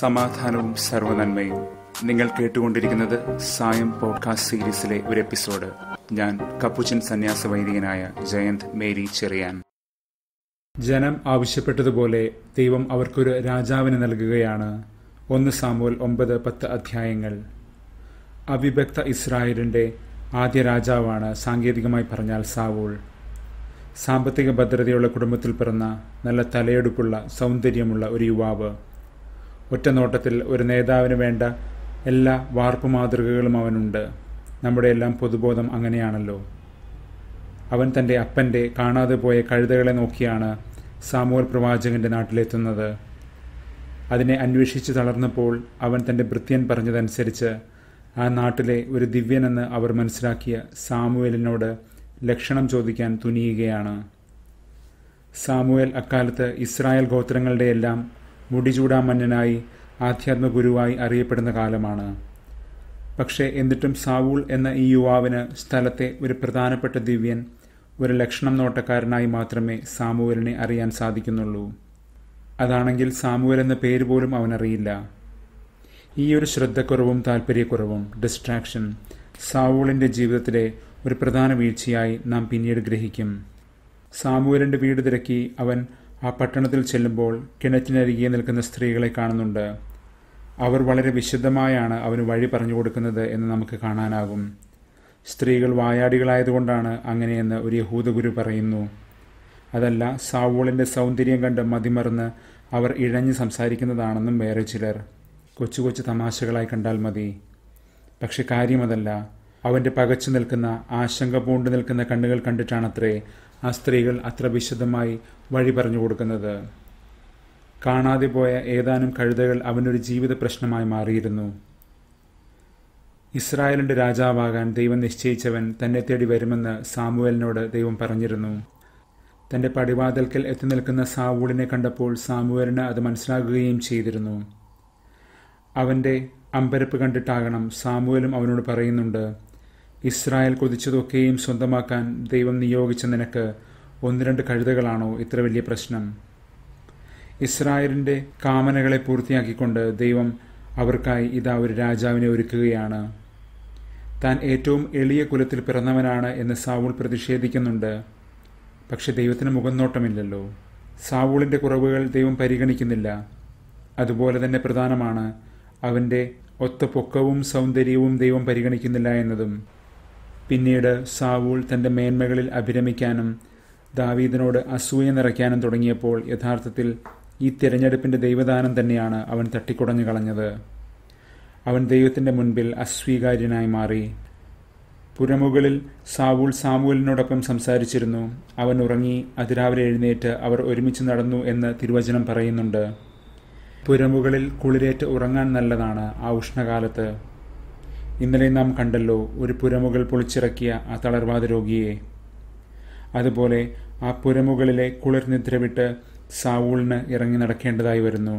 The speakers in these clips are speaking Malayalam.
സമാധാനവും സർവനന്മയും നിങ്ങൾ കേട്ടുകൊണ്ടിരിക്കുന്നത് സായം പോഡ്കാസ്റ്റ് സീരീസിലെ ഒരു എപ്പിസോഡ് ഞാൻ കപ്പുച്ചൻ സന്യാസ വൈദികനായ ജയന്ത് മേരി ചെറിയാൻ ജനം ആവശ്യപ്പെട്ടതുപോലെ ദൈവം അവർക്കൊരു രാജാവിനെ നൽകുകയാണ് ഒന്ന് സാമൂൽ ഒമ്പത് പത്ത് അധ്യായങ്ങൾ അവിഭക്ത ഇസ്രായേലിന്റെ ആദ്യ രാജാവാണ് സാങ്കേതികമായി പറഞ്ഞാൽ സാവൂൾ സാമ്പത്തിക ഭദ്രതയുള്ള കുടുംബത്തിൽ പിറന്ന നല്ല തലയെടുപ്പുള്ള സൗന്ദര്യമുള്ള ഒരു യുവാവ് ഒറ്റനോട്ടത്തിൽ ഒരു നേതാവിന് വേണ്ട എല്ലാ വാർപ്പ് മാതൃകകളും അവനുണ്ട് നമ്മുടെ എല്ലാം പൊതുബോധം അങ്ങനെയാണല്ലോ അവൻ തൻ്റെ അപ്പൻ്റെ കാണാതെ പോയ കഴുതകളെ നോക്കിയാണ് സാമൂഹ്യ പ്രവാചകന്റെ നാട്ടിലെത്തുന്നത് അതിനെ അന്വേഷിച്ച് തളർന്നപ്പോൾ അവൻ തൻ്റെ ഭൃത്യൻ പറഞ്ഞതനുസരിച്ച് ആ നാട്ടിലെ ഒരു ദിവ്യനെന്ന് അവർ മനസ്സിലാക്കിയ സാമുവേലിനോട് ലക്ഷണം ചോദിക്കാൻ തുനിയുകയാണ് സാമുവേൽ അക്കാലത്ത് ഇസ്രായേൽ ഗോത്രങ്ങളുടെയെല്ലാം മുടിചൂടാ മന്നനായി ആധ്യാത്മഗുരുവായി അറിയപ്പെടുന്ന കാലമാണ് പക്ഷേ എന്നിട്ടും സാവൂൾ എന്ന ഈ യുവാവിന് സ്ഥലത്തെ ഒരു പ്രധാനപ്പെട്ട ദിവ്യൻ ഒരു ലക്ഷണം നോട്ടക്കാരനായി മാത്രമേ സാമുവലിനെ അറിയാൻ സാധിക്കുന്നുള്ളൂ അതാണെങ്കിൽ സാമുവൽ എന്ന പേര് പോലും അവനറിയില്ല ഈ ഒരു ശ്രദ്ധക്കുറവും താല്പര്യക്കുറവും ഡിസ്ട്രാക്ഷൻ സാവൂളിൻ്റെ ജീവിതത്തിലെ ഒരു പ്രധാന വീഴ്ചയായി നാം പിന്നീട് ഗ്രഹിക്കും സാമുവലിൻ്റെ വീട് തിരക്കി അവൻ ആ പട്ടണത്തിൽ ചെല്ലുമ്പോൾ കിണറ്റിനരികെ നിൽക്കുന്ന സ്ത്രീകളെ കാണുന്നുണ്ട് അവർ വളരെ വിശദമായാണ് അവന് വഴി പറഞ്ഞു കൊടുക്കുന്നത് എന്ന് നമുക്ക് കാണാനാകും സ്ത്രീകൾ വായാടികളായതുകൊണ്ടാണ് അങ്ങനെയെന്ന് ഒരു യഹൂദഗുരു പറയുന്നു അതല്ല സാവോളിൻ്റെ സൗന്ദര്യം കണ്ട് മതിമറന്ന് അവർ ഇഴഞ്ഞു സംസാരിക്കുന്നതാണെന്നും വേറെ ചിലർ കൊച്ചു കൊച്ചു തമാശകളായി കണ്ടാൽ മതി പക്ഷെ കാര്യമതല്ല അവൻ്റെ പകച്ചു നിൽക്കുന്ന ആശങ്ക പൂണ്ടു നിൽക്കുന്ന കണ്ണുകൾ കണ്ടിട്ടാണത്രേ ആ സ്ത്രീകൾ അത്ര വിശദമായി വഴി പറഞ്ഞു കൊടുക്കുന്നത് കാണാതെ പോയ ഏതാനും കഴുതകൾ അവനൊരു ജീവിത പ്രശ്നമായി മാറിയിരുന്നു ഇസ്രായേലിന്റെ രാജാവാകാൻ ദൈവം നിശ്ചയിച്ചവൻ തന്നെ തേടി വരുമെന്ന് സാമുവേലിനോട് ദൈവം പറഞ്ഞിരുന്നു തന്റെ പടിവാതൽക്കൽ എത്തി നിൽക്കുന്ന സാവൂളിനെ കണ്ടപ്പോൾ സാമുവേലിന് അത് മനസ്സിലാകുകയും ചെയ്തിരുന്നു അവന്റെ അമ്പരപ്പ് കണ്ടിട്ടാകണം സാമുവേലും അവനോട് പറയുന്നുണ്ട് ഇസ്രായേൽ കൊതിച്ചതൊക്കെയും സ്വന്തമാക്കാൻ ദൈവം നിയോഗിച്ച നിനക്ക് ഒന്ന് രണ്ട് കഴുതകളാണോ ഇത്ര വലിയ പ്രശ്നം ഇസ്രായേലിൻ്റെ കാമനകളെ പൂർത്തിയാക്കിക്കൊണ്ട് ദൈവം അവർക്കായി ഇതാ ഒരു രാജാവിനെ ഒരുക്കുകയാണ് താൻ ഏറ്റവും എളിയ കുലത്തിൽ പിറന്നവനാണ് എന്ന് സാവുൾ പ്രതിഷേധിക്കുന്നുണ്ട് പക്ഷെ ദൈവത്തിന് നോട്ടമില്ലല്ലോ സാവൂളിൻ്റെ കുറവുകൾ ദൈവം പരിഗണിക്കുന്നില്ല അതുപോലെ തന്നെ പ്രധാനമാണ് അവൻ്റെ ഒത്ത പൊക്കവും സൗന്ദര്യവും ദൈവം പരിഗണിക്കുന്നില്ല എന്നതും പിന്നീട് സാവൂൾ തന്റെ മേന്മകളിൽ അഭിരമിക്കാനും ദാവീദിനോട് അസൂയ നിറയ്ക്കാനും തുടങ്ങിയപ്പോൾ യഥാർത്ഥത്തിൽ ഈ തിരഞ്ഞെടുപ്പിന്റെ ദൈവദാനം തന്നെയാണ് അവൻ തട്ടിക്കുടഞ്ഞു കളഞ്ഞത് അവൻ ദൈവത്തിന്റെ മുൻപിൽ അസ്വീകാര്യനായി മാറി പുരമുകളിൽ സാവൂൾ സാമൂലിനോടൊപ്പം സംസാരിച്ചിരുന്നു അവൻ ഉറങ്ങി അതിരാവിലെ എഴുന്നേറ്റ് അവർ ഒരുമിച്ച് നടന്നു എന്ന് തിരുവചനം പറയുന്നുണ്ട് പുരമുകളിൽ കുളിരേറ്റ് ഉറങ്ങാൻ നല്ലതാണ് ആ ഉഷ്ണകാലത്ത് ഇന്നലെ നാം കണ്ടല്ലോ ഒരു പുരമുകൾ പൊളിച്ചിറക്കിയ ആ തളർവാദ രോഗിയെ അതുപോലെ ആ പുരമുകളിലെ കുളിർനിദ്ര വിട്ട് സാവൂളിന് ഇറങ്ങി നടക്കേണ്ടതായി വരുന്നു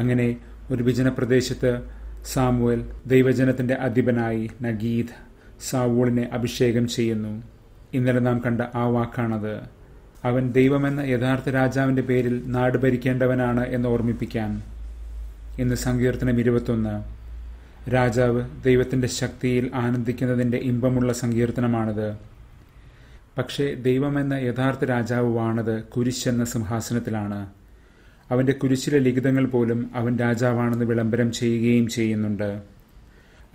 അങ്ങനെ ഒരു വിജന പ്രദേശത്ത് സാമുവൽ ദൈവജനത്തിൻ്റെ അധിപനായി നഗീദ് സാവൂളിനെ അഭിഷേകം ചെയ്യുന്നു ഇന്നലെ നാം കണ്ട ആ വാക്കാണത് അവൻ ദൈവമെന്ന യഥാർത്ഥ രാജാവിൻ്റെ പേരിൽ നാട് ഭരിക്കേണ്ടവനാണ് എന്ന് ഓർമ്മിപ്പിക്കാൻ ഇന്ന് സങ്കീർത്തനം ഇരുപത്തൊന്ന് രാജാവ് ദൈവത്തിൻ്റെ ശക്തിയിൽ ആനന്ദിക്കുന്നതിൻ്റെ ഇമ്പമുള്ള സങ്കീർത്തനമാണത് പക്ഷേ ദൈവമെന്ന യഥാർത്ഥ രാജാവ് വാണത് കുരിശെന്ന സിംഹാസനത്തിലാണ് അവൻ്റെ കുരിശിലെ ലിഖിതങ്ങൾ പോലും അവൻ രാജാവാണെന്ന് വിളംബരം ചെയ്യുകയും ചെയ്യുന്നുണ്ട്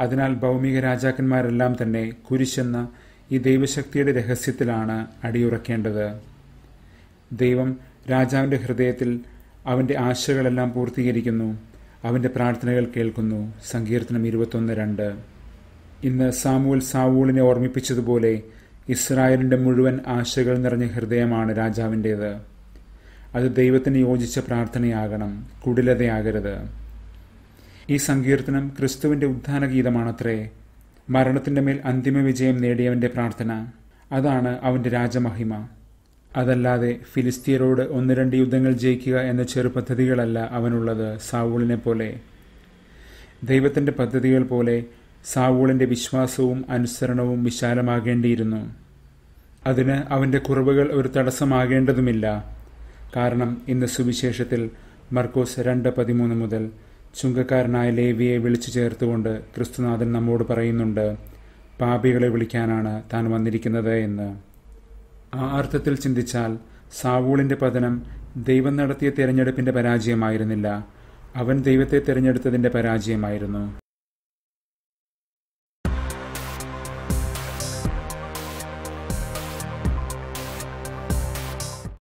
അതിനാൽ ഭൗമിക രാജാക്കന്മാരെല്ലാം തന്നെ കുരിശെന്ന ഈ ദൈവശക്തിയുടെ രഹസ്യത്തിലാണ് അടിയുറക്കേണ്ടത് ദൈവം രാജാവിൻ്റെ ഹൃദയത്തിൽ അവൻ്റെ ആശകളെല്ലാം പൂർത്തീകരിക്കുന്നു അവൻ്റെ പ്രാർത്ഥനകൾ കേൾക്കുന്നു സങ്കീർത്തനം ഇരുപത്തൊന്ന് രണ്ട് ഇന്ന് സാമുവൽ സാവൂളിനെ ഓർമ്മിപ്പിച്ചതുപോലെ ഇസ്രായേലിൻ്റെ മുഴുവൻ ആശകൾ നിറഞ്ഞ ഹൃദയമാണ് രാജാവിൻ്റേത് അത് ദൈവത്തിന് യോജിച്ച പ്രാർത്ഥനയാകണം കുടിലതയാകരുത് ഈ സങ്കീർത്തനം ക്രിസ്തുവിൻ്റെ ഉദ്ധാന ഗീതമാണത്രേ മരണത്തിൻ്റെ മേൽ അന്തിമ വിജയം നേടിയവൻ്റെ പ്രാർത്ഥന അതാണ് അവൻ്റെ രാജമഹിമ അതല്ലാതെ ഫിലിസ്തീനോട് ഒന്ന് രണ്ട് യുദ്ധങ്ങൾ ജയിക്കുക എന്ന ചെറു പദ്ധതികളല്ല അവനുള്ളത് സാവൂളിനെ പോലെ ദൈവത്തിൻ്റെ പദ്ധതികൾ പോലെ സാവൂളിൻ്റെ വിശ്വാസവും അനുസരണവും വിശാലമാകേണ്ടിയിരുന്നു അതിന് അവൻ്റെ കുറവുകൾ ഒരു തടസ്സമാകേണ്ടതുമില്ല കാരണം ഇന്ന് സുവിശേഷത്തിൽ മർക്കോസ് രണ്ട് പതിമൂന്ന് മുതൽ ചുങ്കക്കാരനായ ലേവിയെ വിളിച്ചു ചേർത്തുകൊണ്ട് ക്രിസ്തുനാഥൻ നമ്മോട് പറയുന്നുണ്ട് പാപികളെ വിളിക്കാനാണ് താൻ വന്നിരിക്കുന്നത് എന്ന് ആ അർത്ഥത്തിൽ ചിന്തിച്ചാൽ സാവൂളിന്റെ പതനം ദൈവം നടത്തിയ തിരഞ്ഞെടുപ്പിൻ്റെ പരാജയമായിരുന്നില്ല അവൻ ദൈവത്തെ തിരഞ്ഞെടുത്തതിൻ്റെ പരാജയമായിരുന്നു